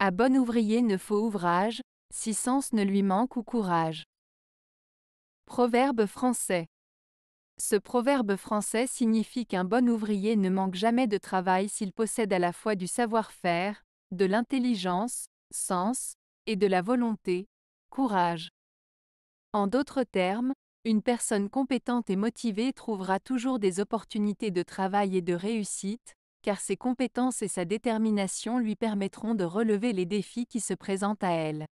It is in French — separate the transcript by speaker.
Speaker 1: À bon ouvrier ne faut ouvrage, si sens ne lui manque ou courage. Proverbe français. Ce proverbe français signifie qu'un bon ouvrier ne manque jamais de travail s'il possède à la fois du savoir-faire, de l'intelligence, sens, et de la volonté, courage. En d'autres termes, une personne compétente et motivée trouvera toujours des opportunités de travail et de réussite, car ses compétences et sa détermination lui permettront de relever les défis qui se présentent à elle.